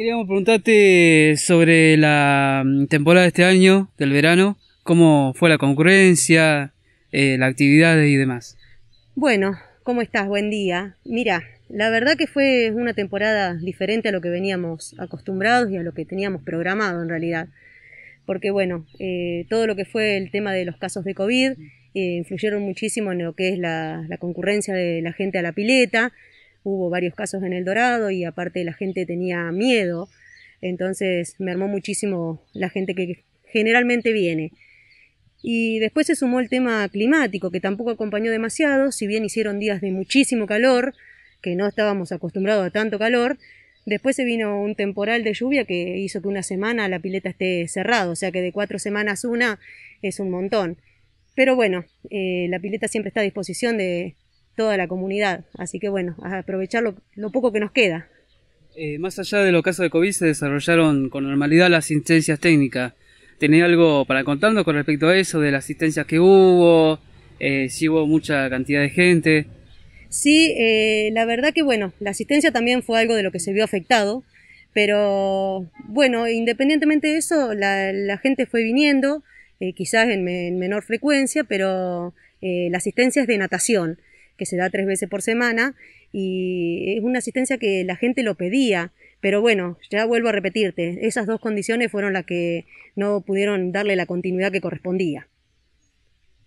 Queríamos preguntarte sobre la mm, temporada de este año, del verano, cómo fue la concurrencia, eh, la actividad y demás. Bueno, ¿cómo estás? Buen día. Mira, la verdad que fue una temporada diferente a lo que veníamos acostumbrados y a lo que teníamos programado en realidad. Porque bueno, eh, todo lo que fue el tema de los casos de COVID eh, influyeron muchísimo en lo que es la, la concurrencia de la gente a la pileta hubo varios casos en El Dorado y aparte la gente tenía miedo, entonces me armó muchísimo la gente que generalmente viene. Y después se sumó el tema climático, que tampoco acompañó demasiado, si bien hicieron días de muchísimo calor, que no estábamos acostumbrados a tanto calor, después se vino un temporal de lluvia que hizo que una semana la pileta esté cerrada, o sea que de cuatro semanas una es un montón. Pero bueno, eh, la pileta siempre está a disposición de, toda la comunidad. Así que bueno, a aprovechar lo, poco que nos queda. Eh, más allá de los casos de COVID, se desarrollaron con normalidad las asistencias técnicas. ¿Tenés algo para contarnos con respecto a eso, de las asistencias que hubo? Eh, si hubo mucha cantidad de gente. Sí, eh, la verdad que bueno, la asistencia también fue algo de lo que se vio afectado, pero bueno, independientemente de eso, la, gente fue viniendo, quizás en, en, menor frecuencia, pero la asistencia es de natación que se da tres veces por semana y es una asistencia que la gente lo pedía. Pero bueno, ya vuelvo a repetirte, esas dos condiciones fueron las que no pudieron darle la continuidad que correspondía.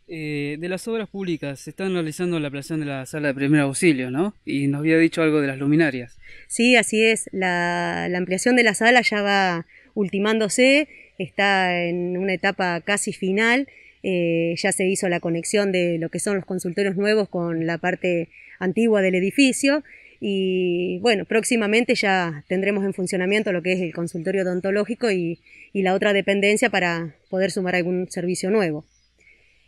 Eh, de las obras públicas, se están realizando la ampliación de la sala de primer auxilio, ¿no? Y nos había dicho algo de las luminarias. Sí, así es. La, la ampliación de la sala ya va ultimándose, está en una etapa casi final eh, ya se hizo la conexión de lo que son los consultorios nuevos con la parte antigua del edificio y bueno, próximamente ya tendremos en funcionamiento lo que es el consultorio odontológico y, la otra dependencia para poder sumar algún servicio nuevo.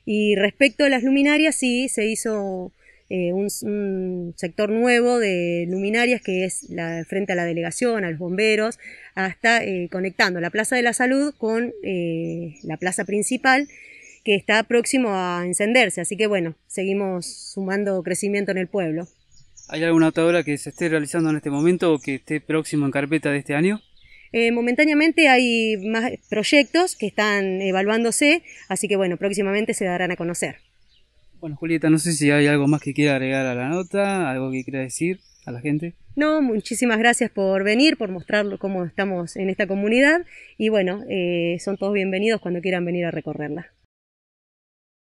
Y respecto a las luminarias, sí, se hizo eh, un, sector nuevo de luminarias que es frente a la delegación, a los bomberos, hasta eh, conectando la Plaza de la Salud con la plaza principal que está próximo a encenderse. Así que bueno, seguimos sumando crecimiento en el pueblo. ¿Hay alguna otra obra que se esté realizando en este momento o que esté próximo en carpeta de este año? Eh, momentáneamente hay más proyectos que están evaluándose, así que bueno, próximamente se darán a conocer. Bueno, Julieta, no sé si hay algo más que quiera agregar a la nota, algo que quiera decir a la gente. No, muchísimas gracias por venir, por mostrar cómo estamos en esta comunidad y bueno, eh, son todos bienvenidos cuando quieran venir a recorrerla.